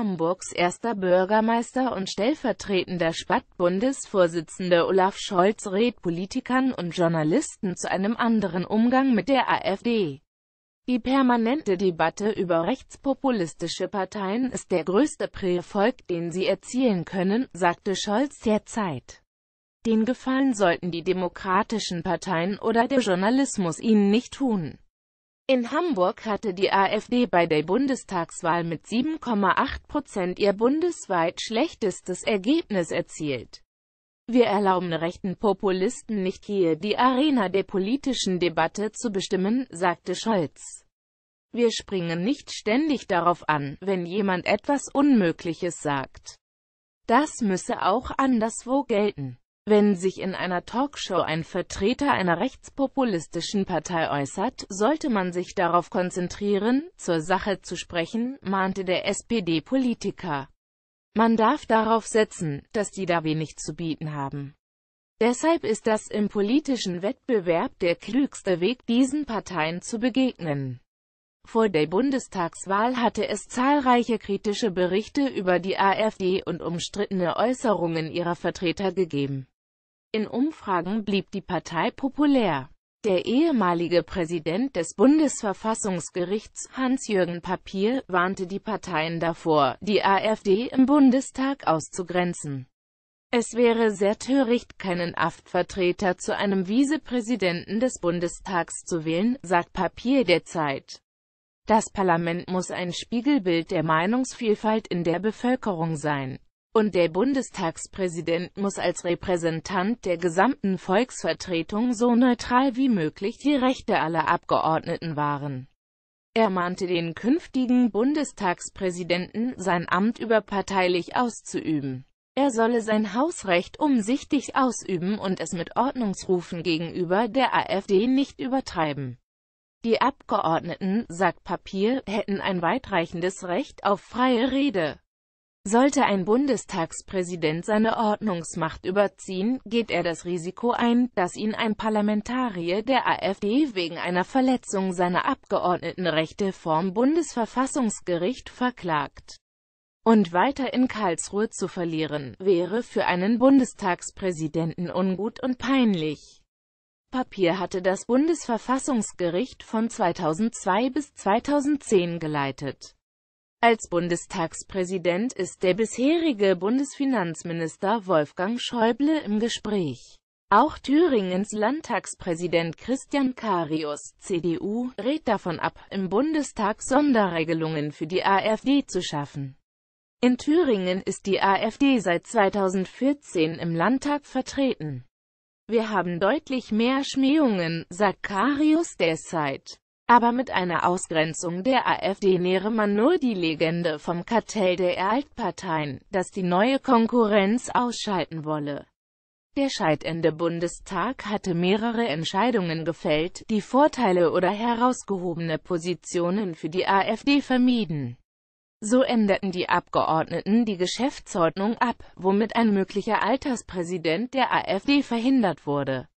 Hamburgs erster Bürgermeister und stellvertretender Stadtbundesvorsitzender Olaf Scholz rät Politikern und Journalisten zu einem anderen Umgang mit der AfD. Die permanente Debatte über rechtspopulistische Parteien ist der größte pre den sie erzielen können, sagte Scholz derzeit. Den Gefallen sollten die demokratischen Parteien oder der Journalismus ihnen nicht tun. In Hamburg hatte die AfD bei der Bundestagswahl mit 7,8 Prozent ihr bundesweit schlechtestes Ergebnis erzielt. Wir erlauben rechten Populisten nicht hier die Arena der politischen Debatte zu bestimmen, sagte Scholz. Wir springen nicht ständig darauf an, wenn jemand etwas Unmögliches sagt. Das müsse auch anderswo gelten. Wenn sich in einer Talkshow ein Vertreter einer rechtspopulistischen Partei äußert, sollte man sich darauf konzentrieren, zur Sache zu sprechen, mahnte der SPD-Politiker. Man darf darauf setzen, dass die da wenig zu bieten haben. Deshalb ist das im politischen Wettbewerb der klügste Weg, diesen Parteien zu begegnen. Vor der Bundestagswahl hatte es zahlreiche kritische Berichte über die AfD und umstrittene Äußerungen ihrer Vertreter gegeben. In Umfragen blieb die Partei populär. Der ehemalige Präsident des Bundesverfassungsgerichts, Hans-Jürgen Papier, warnte die Parteien davor, die AfD im Bundestag auszugrenzen. Es wäre sehr töricht, keinen Aftvertreter zu einem Vizepräsidenten des Bundestags zu wählen, sagt Papier der Zeit. Das Parlament muss ein Spiegelbild der Meinungsvielfalt in der Bevölkerung sein. Und der Bundestagspräsident muss als Repräsentant der gesamten Volksvertretung so neutral wie möglich die Rechte aller Abgeordneten wahren. Er mahnte den künftigen Bundestagspräsidenten, sein Amt überparteilich auszuüben. Er solle sein Hausrecht umsichtig ausüben und es mit Ordnungsrufen gegenüber der AfD nicht übertreiben. Die Abgeordneten, sagt Papier, hätten ein weitreichendes Recht auf freie Rede. Sollte ein Bundestagspräsident seine Ordnungsmacht überziehen, geht er das Risiko ein, dass ihn ein Parlamentarier der AfD wegen einer Verletzung seiner Abgeordnetenrechte vorm Bundesverfassungsgericht verklagt. Und weiter in Karlsruhe zu verlieren, wäre für einen Bundestagspräsidenten ungut und peinlich. Papier hatte das Bundesverfassungsgericht von 2002 bis 2010 geleitet. Als Bundestagspräsident ist der bisherige Bundesfinanzminister Wolfgang Schäuble im Gespräch. Auch Thüringens Landtagspräsident Christian Karius, CDU, rät davon ab, im Bundestag Sonderregelungen für die AfD zu schaffen. In Thüringen ist die AfD seit 2014 im Landtag vertreten. Wir haben deutlich mehr Schmähungen, sagt Karius derzeit. Aber mit einer Ausgrenzung der AfD nähere man nur die Legende vom Kartell der Altparteien, dass die neue Konkurrenz ausschalten wolle. Der scheidende Bundestag hatte mehrere Entscheidungen gefällt, die Vorteile oder herausgehobene Positionen für die AfD vermieden. So änderten die Abgeordneten die Geschäftsordnung ab, womit ein möglicher Alterspräsident der AfD verhindert wurde.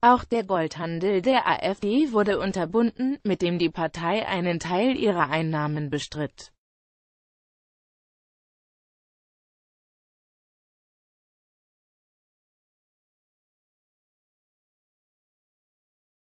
Auch der Goldhandel der AfD wurde unterbunden, mit dem die Partei einen Teil ihrer Einnahmen bestritt.